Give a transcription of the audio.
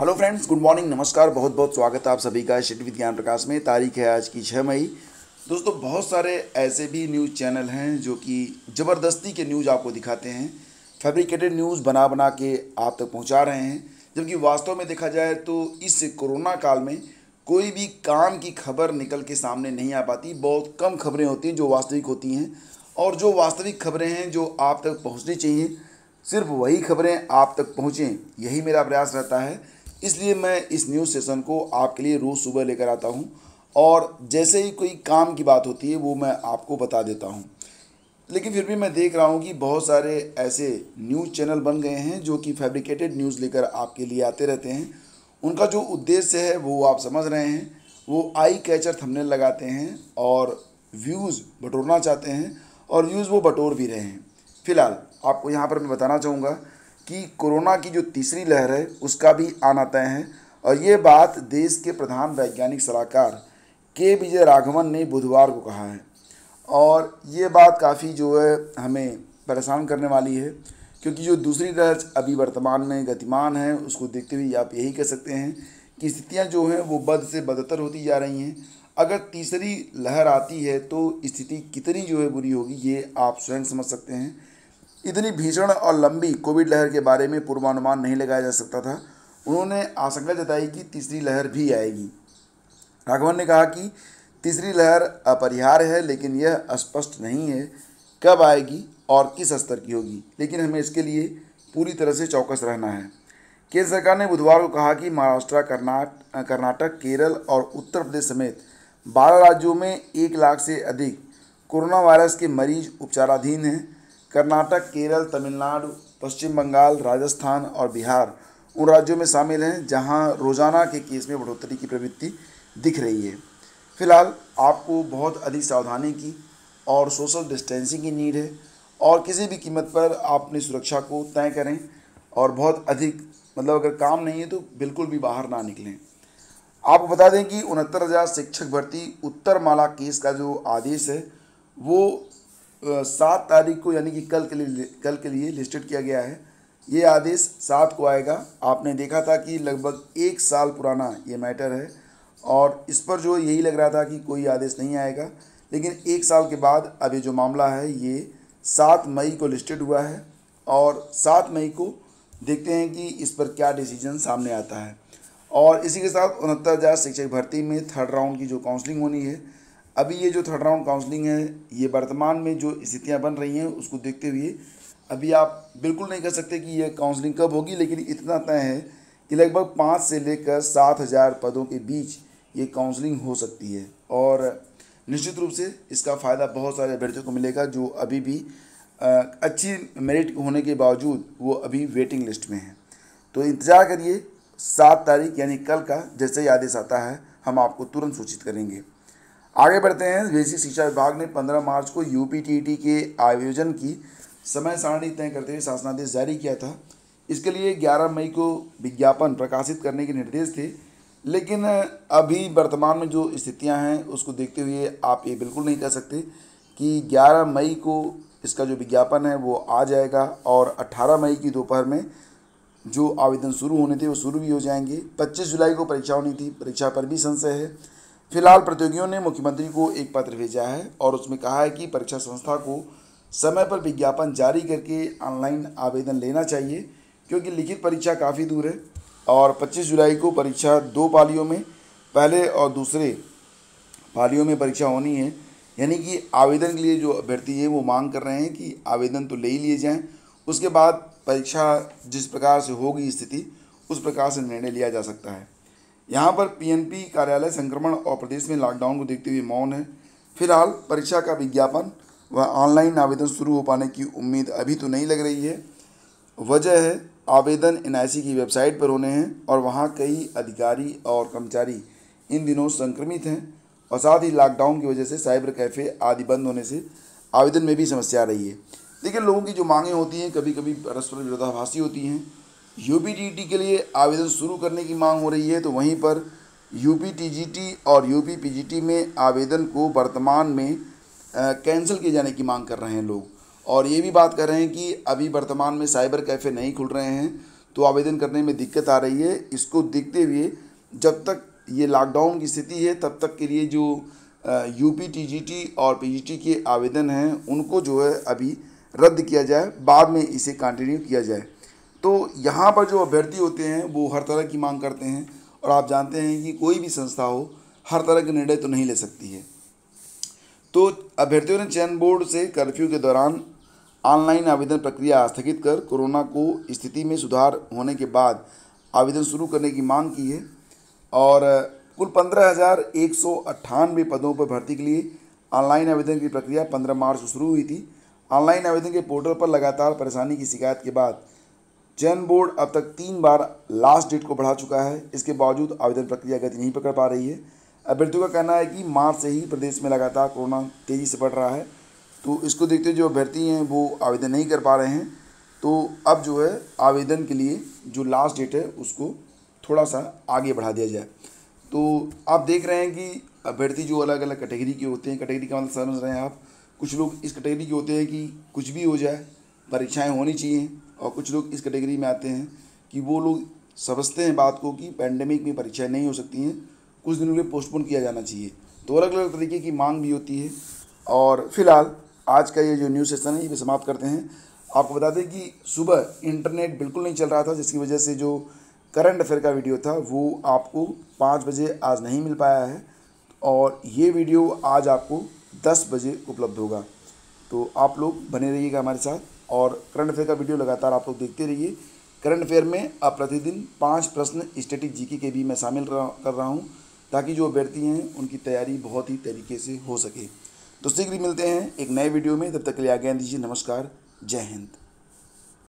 hello friends good morning नमस्कार बहुत बहुत स्वागत है आप सभी का शिट विद ज्ञान प्रकाश में तारीख है आज की छः मई दोस्तों बहुत सारे ऐसे भी न्यूज़ चैनल हैं जो कि ज़बरदस्ती के न्यूज़ आपको दिखाते हैं फैब्रिकेटेड न्यूज़ बना बना के आप तक पहुंचा रहे हैं जबकि वास्तव में देखा जाए तो इस कोरोना काल में कोई भी काम की खबर निकल के सामने नहीं आ पाती बहुत कम खबरें होती हैं जो वास्तविक होती हैं और जो वास्तविक खबरें हैं जो आप तक पहुँचनी चाहिए सिर्फ वही खबरें आप तक पहुँचें यही मेरा प्रयास रहता है इसलिए मैं इस न्यूज़ सेशन को आपके लिए रोज़ सुबह लेकर आता हूँ और जैसे ही कोई काम की बात होती है वो मैं आपको बता देता हूँ लेकिन फिर भी मैं देख रहा हूँ कि बहुत सारे ऐसे न्यूज़ चैनल बन गए हैं जो कि फैब्रिकेटेड न्यूज़ लेकर आपके लिए आते रहते हैं उनका जो उद्देश्य है वो आप समझ रहे हैं वो आई कैचर थमने लगाते हैं और व्यूज़ बटोरना चाहते हैं और व्यूज़ वो बटोर भी रहे हैं फिलहाल आपको यहाँ पर मैं बताना चाहूँगा कि कोरोना की जो तीसरी लहर है उसका भी आना तय है और ये बात देश के प्रधान वैज्ञानिक सलाहकार के विजय राघवन ने बुधवार को कहा है और ये बात काफ़ी जो है हमें परेशान करने वाली है क्योंकि जो दूसरी लहर अभी वर्तमान में गतिमान है उसको देखते हुए आप यही कह सकते हैं कि स्थितियाँ जो हैं वो बद से बदतर होती जा रही हैं अगर तीसरी लहर आती है तो स्थिति कितनी जो है बुरी होगी ये आप स्वयं समझ सकते हैं इतनी भीषण और लंबी कोविड लहर के बारे में पूर्वानुमान नहीं लगाया जा सकता था उन्होंने आशंका जताई कि तीसरी लहर भी आएगी राघवन ने कहा कि तीसरी लहर अपरिहार्य है लेकिन यह स्पष्ट नहीं है कब आएगी और किस स्तर की होगी लेकिन हमें इसके लिए पूरी तरह से चौकस रहना है केंद्र सरकार ने बुधवार को कहा कि महाराष्ट्र कर्नाट कर्नाटक केरल और उत्तर प्रदेश समेत बारह राज्यों में एक लाख से अधिक कोरोना वायरस के मरीज उपचाराधीन हैं कर्नाटक केरल तमिलनाडु पश्चिम बंगाल राजस्थान और बिहार उन राज्यों में शामिल हैं जहां रोज़ाना के केस में बढ़ोतरी की प्रवृत्ति दिख रही है फिलहाल आपको बहुत अधिक सावधानी की और सोशल डिस्टेंसिंग की नीड है और किसी भी कीमत पर आप अपनी सुरक्षा को तय करें और बहुत अधिक मतलब अगर काम नहीं है तो बिल्कुल भी बाहर ना निकलें आप बता दें कि उनहत्तर हज़ार शिक्षक भर्ती उत्तर माला केस का जो आदेश है वो सात तारीख को यानी कि कल के लिए कल के लिए लिस्टेड किया गया है ये आदेश सात को आएगा आपने देखा था कि लगभग एक साल पुराना ये मैटर है और इस पर जो यही लग रहा था कि कोई आदेश नहीं आएगा लेकिन एक साल के बाद अभी जो मामला है ये सात मई को लिस्टेड हुआ है और सात मई को देखते हैं कि इस पर क्या डिसीजन सामने आता है और इसी के साथ उनहत्तर हज़ार शिक्षक भर्ती में थर्ड राउंड की जो काउंसलिंग होनी है अभी ये जो थर्ड राउंड काउंसलिंग है ये वर्तमान में जो स्थितियाँ बन रही हैं उसको देखते हुए अभी आप बिल्कुल नहीं कह सकते कि यह काउंसलिंग कब होगी लेकिन इतना तय है कि लगभग पाँच से लेकर सात हज़ार पदों के बीच ये काउंसलिंग हो सकती है और निश्चित रूप से इसका फ़ायदा बहुत सारे अभ्यर्थियों को मिलेगा जो अभी भी अच्छी मेरिट होने के बावजूद वो अभी वेटिंग लिस्ट में हैं तो इंतज़ार करिए सात तारीख यानी कल का जैसे ही आदेश आता है हम आपको तुरंत सूचित करेंगे आगे बढ़ते हैं बेसिक शिक्षा विभाग ने 15 मार्च को यू के आयोजन की समय सारणी तय करते हुए शासनादेश जारी किया था इसके लिए 11 मई को विज्ञापन प्रकाशित करने के निर्देश थे लेकिन अभी वर्तमान में जो स्थितियां हैं उसको देखते हुए आप ये बिल्कुल नहीं कह सकते कि 11 मई को इसका जो विज्ञापन है वो आ जाएगा और 18 मई की दोपहर में जो आवेदन शुरू होने थे वो शुरू भी हो जाएंगे 25 जुलाई को परीक्षा होनी थी परीक्षा पर भी संशय है फिलहाल प्रतियोगियों ने मुख्यमंत्री को एक पत्र भेजा है और उसमें कहा है कि परीक्षा संस्था को समय पर विज्ञापन जारी करके ऑनलाइन आवेदन लेना चाहिए क्योंकि लिखित परीक्षा काफ़ी दूर है और 25 जुलाई को परीक्षा दो पालियों में पहले और दूसरे पालियों में परीक्षा होनी है यानी कि आवेदन के लिए जो अभ्यर्थी हैं वो मांग कर रहे हैं कि आवेदन तो ले ही लिए जाएँ उसके बाद परीक्षा जिस प्रकार से होगी स्थिति उस प्रकार से निर्णय लिया जा सकता है यहाँ पर पीएनपी कार्यालय संक्रमण और प्रदेश में लॉकडाउन को देखते हुए मौन है फिलहाल परीक्षा का विज्ञापन व ऑनलाइन आवेदन शुरू हो पाने की उम्मीद अभी तो नहीं लग रही है वजह है आवेदन एन की वेबसाइट पर होने हैं और वहाँ कई अधिकारी और कर्मचारी इन दिनों संक्रमित हैं और साथ ही लॉकडाउन की वजह से साइबर कैफ़े आदि बंद होने से आवेदन में भी समस्या आ रही है लेकिन लोगों की जो मांगें होती हैं कभी कभी परस्पर विरोधाभासी होती हैं यू के लिए आवेदन शुरू करने की मांग हो रही है तो वहीं पर यू और यू में आवेदन को वर्तमान में कैंसिल किए जाने की मांग कर रहे हैं लोग और ये भी बात कर रहे हैं कि अभी वर्तमान में साइबर कैफ़े नहीं खुल रहे हैं तो आवेदन करने में दिक्कत आ रही है इसको देखते हुए जब तक ये लॉकडाउन की स्थिति है तब तक के लिए जो यू पी और पी के आवेदन हैं उनको जो है अभी रद्द किया जाए बाद में इसे कंटिन्यू किया जाए तो यहाँ पर जो अभ्यर्थी होते हैं वो हर तरह की मांग करते हैं और आप जानते हैं कि कोई भी संस्था हो हर तरह के निर्णय तो नहीं ले सकती है तो अभ्यर्थियों ने चयन बोर्ड से कर्फ्यू के दौरान ऑनलाइन आवेदन प्रक्रिया स्थगित कर कोरोना को स्थिति में सुधार होने के बाद आवेदन शुरू करने की मांग की है और कुल पंद्रह हज़ार एक सौ पदों पर भर्ती के लिए ऑनलाइन आवेदन की प्रक्रिया पंद्रह मार्च को शुरू हुई थी ऑनलाइन आवेदन के पोर्टल पर लगातार परेशानी की शिकायत के बाद चयन बोर्ड अब तक तीन बार लास्ट डेट को बढ़ा चुका है इसके बावजूद आवेदन प्रक्रिया गति नहीं पकड़ पा रही है अभ्यर्थियों का कहना है कि मार्च से ही प्रदेश में लगातार कोरोना तेज़ी से बढ़ रहा है तो इसको देखते हुए जो अभ्यर्थी हैं वो आवेदन नहीं कर पा रहे हैं तो अब जो है आवेदन के लिए जो लास्ट डेट है उसको थोड़ा सा आगे बढ़ा दिया जाए तो आप देख रहे हैं कि अभ्यर्थी जो अलग अलग कैटेगरी के होते हैं कैटेगरी का मतलब समझ रहे हैं आप कुछ लोग इस कैटेगरी के होते हैं कि कुछ भी हो जाए परीक्षाएं होनी चाहिए और कुछ लोग इस कैटेगरी में आते हैं कि वो लोग समझते हैं बात को कि पैंडेमिक में परीक्षाएँ नहीं हो सकती हैं कुछ दिनों के लिए पोस्टपोन किया जाना चाहिए तो अलग अलग तरीके की मांग भी होती है और फिलहाल आज का ये जो न्यूज़ सेशन है ये भी समाप्त करते हैं आपको बता दें कि सुबह इंटरनेट बिल्कुल नहीं चल रहा था जिसकी वजह से जो करंट अफेयर का वीडियो था वो आपको पाँच बजे आज नहीं मिल पाया है और ये वीडियो आज आपको दस बजे उपलब्ध होगा तो आप लोग बने रहिएगा हमारे साथ और करंट अफेयर का वीडियो लगातार आप लोग देखते रहिए करंट अफेयर में आप प्रतिदिन पाँच प्रश्न स्टेटिक जीके के भी मैं शामिल कर रहा हूँ ताकि जो अभ्यर्थी हैं उनकी तैयारी बहुत ही तरीके से हो सके तो शीघ्र मिलते हैं एक नए वीडियो में तब तक के लिए आज्ञा दीजिए नमस्कार जय हिंद